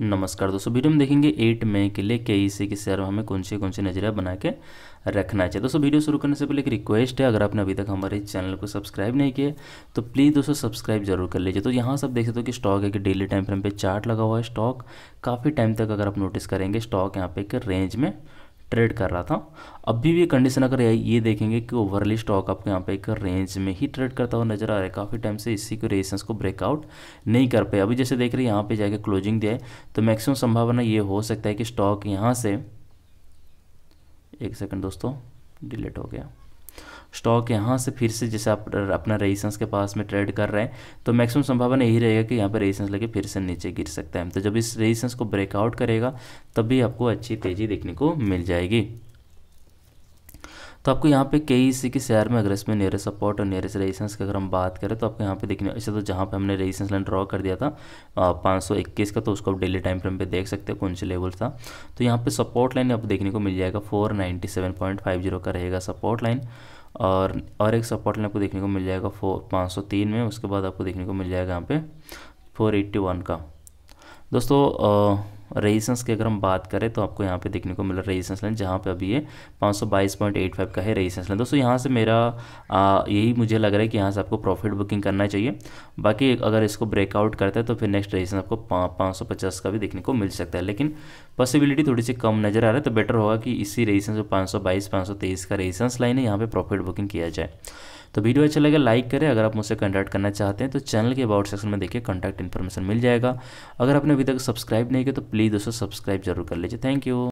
नमस्कार दोस्तों वीडियो में देखेंगे एट मई के लिए के ई के शेयर में हमें कौन से कौन सी नजरिया बना के रखना चाहिए दोस्तों वीडियो शुरू करने से पहले एक रिक्वेस्ट है अगर आपने अभी तक हमारे चैनल को सब्सक्राइब नहीं किया तो प्लीज़ दोस्तों सब्सक्राइब जरूर कर लीजिए तो यहाँ सब देख सकते हो कि स्टॉक है कि डेली टाइम फ्रेम पर चार्ट लगा हुआ है स्टॉक काफ़ी टाइम तक अगर आप नोटिस करेंगे स्टॉक यहाँ पे एक रेंज में ट्रेड कर रहा था अभी भी कंडीशन अगर ये देखेंगे कि ओवरली स्टॉक आपको यहाँ पे एक रेंज में ही ट्रेड करता हुआ नजर आ रहा है काफ़ी टाइम से इसी को रेजिस्टेंस को ब्रेकआउट नहीं कर पाए अभी जैसे देख रहे हैं यहाँ पे जाके क्लोजिंग दिया है तो मैक्सिमम संभावना ये हो सकता है कि स्टॉक यहाँ से एक सेकंड दोस्तों डिलीट हो गया स्टॉक यहाँ से फिर से जैसे आप अपना रेजिस्टेंस के पास में ट्रेड कर रहे हैं तो मैक्सिमम संभावना यही रहेगा कि यहाँ पर रेजिस्टेंस लगे फिर से नीचे गिर सकता है तो जब इस रेजिस्टेंस को ब्रेकआउट करेगा तब भी आपको अच्छी तेज़ी देखने को मिल जाएगी तो आपको यहाँ पे कई सी e के शेयर में अगर इसमें नियरेस्ट सपोर्ट और नियरेस्ट रेजिस्टेंस की अगर हम बात करें तो आपको यहाँ पे देखने ऐसे अच्छा तो जहाँ पे हमने रेजिस्टेंस लाइन ड्रॉ कर दिया था पाँच सौ इक्कीस का तो उसको आप डेली टाइम फ्रेम पे देख सकते हैं कौन से लेवल था तो यहाँ पे सपोर्ट लाइन आपको देखने को मिल जाएगा four ninety seven point five zero का रहेगा सपोर्ट लाइन और और एक सपोर्ट लाइन आपको देखने को मिल जाएगा फोर पाँच सौ तीन में उसके बाद आपको देखने को मिल जाएगा यहाँ पे फोर एट्टी वन का दोस्तों और रेजिस्टेंस की अगर हम बात करें तो आपको यहाँ पे देखने को मिल रहा है रेजिस्टेंस लाइन जहाँ पे अभी ये 522.85 का है रेजिस्टेंस लाइन दोस्तों यहाँ से मेरा आ, यही मुझे लग रहा है कि यहाँ से आपको प्रॉफिट बुकिंग करना चाहिए बाकी अगर इसको ब्रेकआउट करता है तो फिर नेक्स्ट रेजिस्टेंस आपको पाँच का भी देखने को मिल सकता है लेकिन पॉसिबिलिटी थोड़ी सी कम नज़र आ रहा है तो बेटर होगा कि इसी रेजिस्टेंस पाँच सौ बाईस का रेजिस्टेंस लाइन है यहाँ पर प्रॉफिट बुकिंग किया जाए तो वीडियो अच्छा लगे लाइक करें अगर आप मुझसे कॉन्टैक्ट करना चाहते हैं तो चैनल के अबाउट सेक्शन में देखिए कॉन्टैक्ट इन्फॉर्मेशन मिल जाएगा अगर आपने अभी तक सब्सक्राइब नहीं किया तो प्लीज़ दोस्तों सब्सक्राइब जरूर कर लीजिए थैंक यू